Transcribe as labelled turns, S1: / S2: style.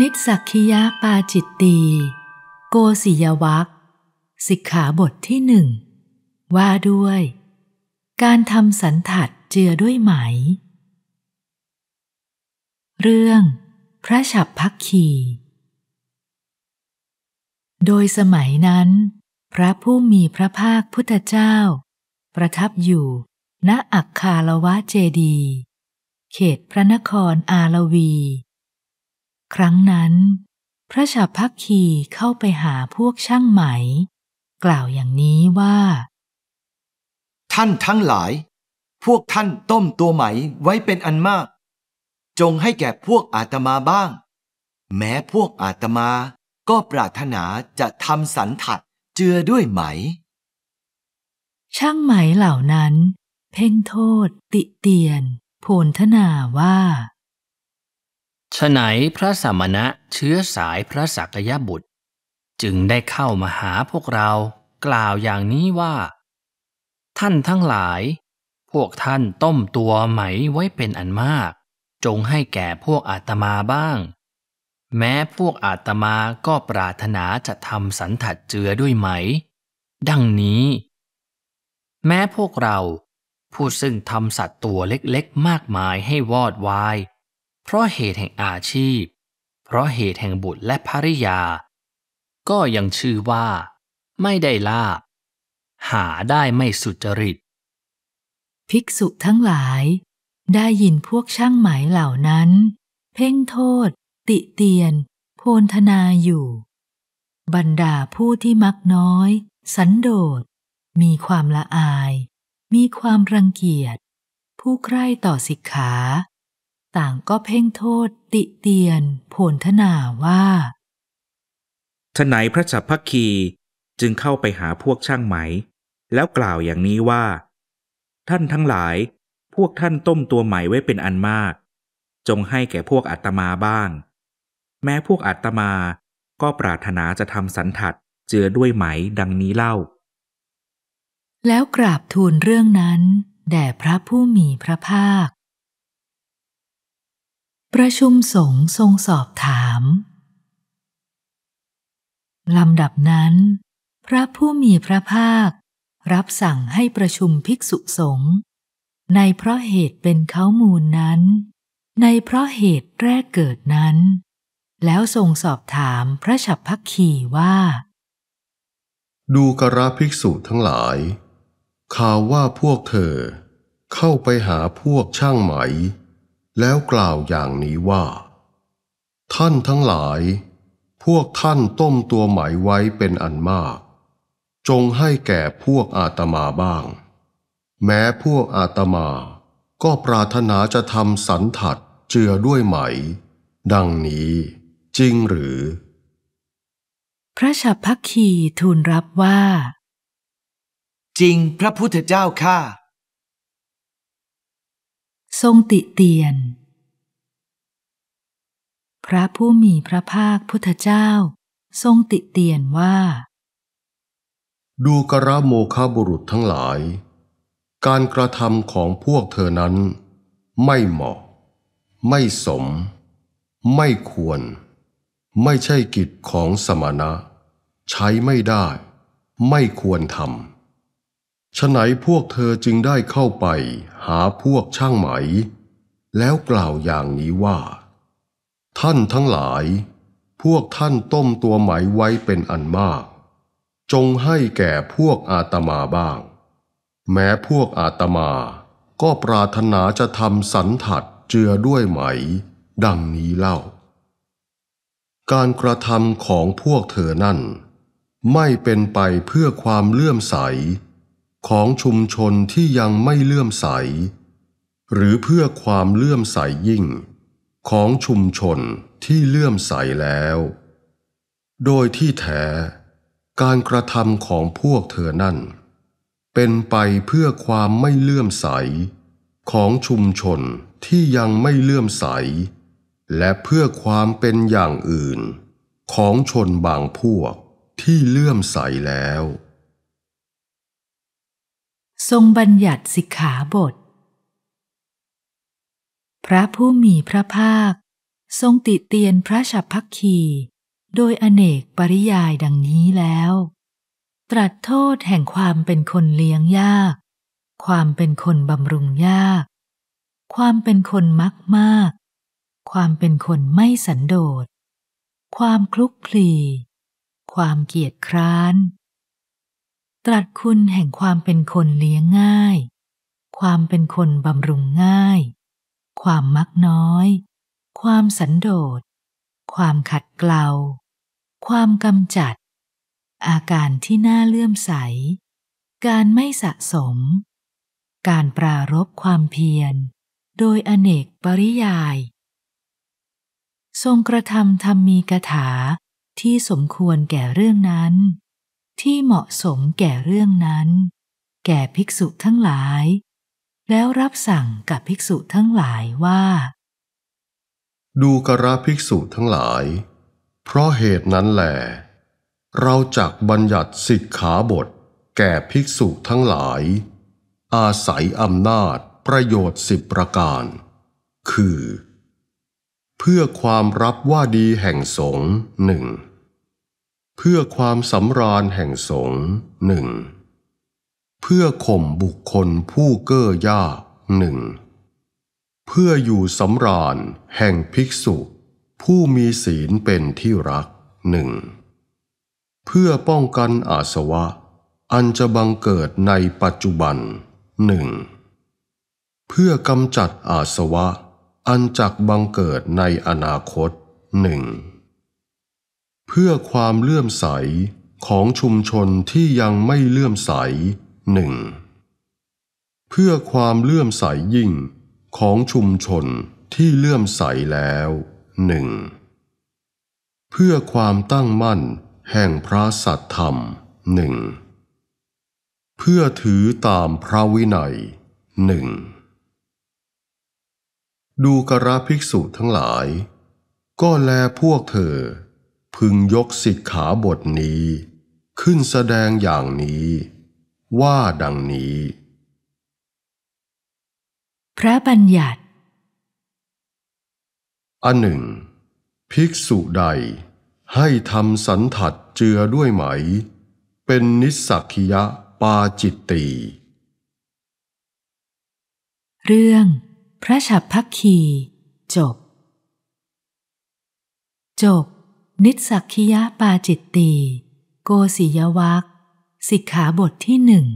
S1: นิสักคิยะปาจิตตี โกศิยวัคสิกขาบทที่หนึ่ง ว่าด้วย การทำสันถัดเจือด้วยไหม เรื่อง พระฉับพักคีโดยสมัยนั้น พระผู้มีพระภาคพุทธเจ้า ประทับอยู่ ณอักคาลวะเจดี เขตพระนครอาลวีครั้งนั้น พระชาพักคี เข้าไปหาพวกช่างไหมกล่าวอย่างนี้ว่า
S2: ท่านทั้งหลาย พวกท่านต้มตัวไหมไว้เป็นอันมาก จงให้แก่พวกอาตมาบ้าง แม้พวกอาตมาก็ปรารถนาจะทำสันถัดเจือด้วยไหม
S1: ช่างไหมเหล่านั้น เพ่งโทษติเตียนโพนทนาว่าฉไหนพระสมณะเชื้อสายพระสักยบุตร จึงได้เข้ามาหาพวกเรากล่าวอย่างนี้ว่า ท่านทั้งหลาย พวกท่านต้มตัวไหมไว้เป็นอันมาก จงให้แก่พวกอาตมาบ้าง แม้พวกอาตมาก็ปรารถนาจะทำสันถัดเจือด้วยไหม ดังนี้ แม้พวกเรา ผู้ซึ่งทำสัตว์ตัวเล็กๆ มากมายให้วอดวายเพราะเหตุแห่งอาชีพ เพราะเหตุแห่งบุตรและภริยา ก็ยังชื่อว่า ไม่ได้ลาบหาได้ไม่สุจริต ภิกษุทั้งหลาย ได้ยินพวกช่างหมายเหล่านั้น เพ่งโทษ ติเตียน โพนธนาอยู่ บรรดาผู้ที่มักน้อย สันโดษมีความละอาย มีความรังเกียจผู้ใคร่ต่อสิกขาต่างก็เพ่งโทษติเตียนโผนทนาว่าทนายพระจัพกคีจึงเข้าไปหาพวกช่างไหม แล้วกล่าวอย่างนี้ว่า ท่านทั้งหลายพวกท่านต้มตัวไหมไว้เป็นอันมาก จงให้แก่พวกอัตมาบ้าง แม้พวกอัตมาก็ปรารถนาจะทำสันทัดเจือด้วยไหมดังนี้เล่า แล้วกราบทูลเรื่องนั้น แด่พระผู้มีพระภาคประชุมสงฆ์ทรงสอบถามลำดับนั้น พระผู้มีพระภาค รับสั่งให้ประชุมภิกษุสงฆ์ในเพราะเหตุเป็นเขามูลนั้น ในเพราะเหตุแรกเกิดนั้น แล้วทรงสอบถามพระฉับพักขีว่า
S2: ดูกระภิกษุทั้งหลายข่าวว่าพวกเธอ เข้าไปหาพวกช่างไหมแล้วกล่าวอย่างนี้ว่า ท่านทั้งหลาย พวกท่านต้มตัวไหมไว้เป็นอันมาก จงให้แก่พวกอาตมาบ้าง แม้พวกอาตมาก็ปรารถนาจะทำสันถัดเจือด้วยไหม ดังนี้ จริงหรือ
S1: พระฉับพักคีทูลรับว่า จริงพระพุทธเจ้าข้าทรงติเตียน พระผู้มีพระภาคพุทธเจ้าทรงติเตียนว่า
S2: ดูกระโมคาบุรุษทั้งหลาย การกระทำของพวกเธอนั้น ไม่เหมาะ ไม่สม ไม่ควร ไม่ใช่กิจของสมณะ ใช้ไม่ได้ ไม่ควรทำฉไหนพวกเธอจึงได้เข้าไปหาพวกช่างไหม แล้วกล่าวอย่างนี้ว่า ท่านทั้งหลาย พวกท่านต้มตัวไหมไว้เป็นอันมาก จงให้แก่พวกอาตมาบ้าง แม้พวกอาตมาก็ปรารถนาจะทำสันถัดเจือด้วยไหมดังนี้เล่า การกระทำของพวกเธอนั่น ไม่เป็นไปเพื่อความเลื่อมใสของชุมชนที่ยังไม่เลื่อมใส หรือเพื่อความเลื่อมใสยิ่ง ของชุมชนที่เลื่อมใสแล้ว โดยที่แท้ การกระทำของพวกเธอนั่น เป็นไปเพื่อความไม่เลื่อมใส ของชุมชนที่ยังไม่เลื่อมใส และเพื่อความเป็นอย่างอื่น ของชนบางพวกที่เลื่อมใสแล้ว
S1: ทรงบัญญัติสิกขาบท พระผู้มีพระภาค ทรงติเตียนพระฉับพักคีโดยอเนกปริยายดังนี้แล้ว ตรัสโทษแห่งความเป็นคนเลี้ยงยาก ความเป็นคนบำรุงยาก ความเป็นคนมักมาก ความเป็นคนไม่สันโดษ ความคลุกคลีความเกียจคร้านตรัสคุณแห่งความเป็นคนเลี้ยงง่าย ความเป็นคนบำรุงง่าย ความมักน้อย ความสันโดษ ความขัดเกลา ความกำจัด อาการที่น่าเลื่อมใส การไม่สะสม การปรารบความเพียร โดยอเนกปริยาย ทรงกระทำธรรมมีกถาที่สมควรแก่เรื่องนั้นที่เหมาะสมแก่เรื่องนั้น แก่ภิกษุทั้งหลาย แล้วรับสั่งกับภิกษุทั้งหลายว่า
S2: ดูกระภิกษุทั้งหลาย เพราะเหตุนั้นแหลเราจักบัญญัติสิกขาบท แก่ภิกษุทั้งหลาย อาศัยอำนาจประโยชน์สิบประการ คือ เพื่อความรับว่าดีแห่งสงฆ์หนึ่งเพื่อความสำราญแห่งสงฆ์หนึ่งเพื่อข่มบุคคลผู้เก้อยากหนึ่งเพื่ออยู่สำราญแห่งภิกษุ ผู้มีศีลเป็นที่รักหนึ่งเพื่อป้องกันอาสวะ อันจะบังเกิดในปัจจุบันหนึ่งเพื่อกำจัดอาสวะ อันจักบังเกิดในอนาคตหนึ่งเพื่อความเลื่อมใสของชุมชนที่ยังไม่เลื่อมใสหนึ่งเพื่อความเลื่อมใสยิ่งของชุมชนที่เลื่อมใสแล้วหนึ่งเพื่อความตั้งมั่นแห่งพระสัตธรรมหนึ่งเพื่อถือตามพระวินัยหนึ่งดูกระภิกษุทั้งหลาย ก็แลพวกเธอพึงยกสิกขาบทนี้ ขึ้นแสดงอย่างนี้ว่าดังนี้ พระบัญญัติอันหนึ่ง ภิกษุใดให้ทำสันถัดเจือด้วยไหม เป็นนิสักิยะปาจิตตี
S1: เรื่องพระฉับพักคีจบ จบนิสักคิยะปาจิตตี โกศิยวักสิกขาบทที่หนึ่ง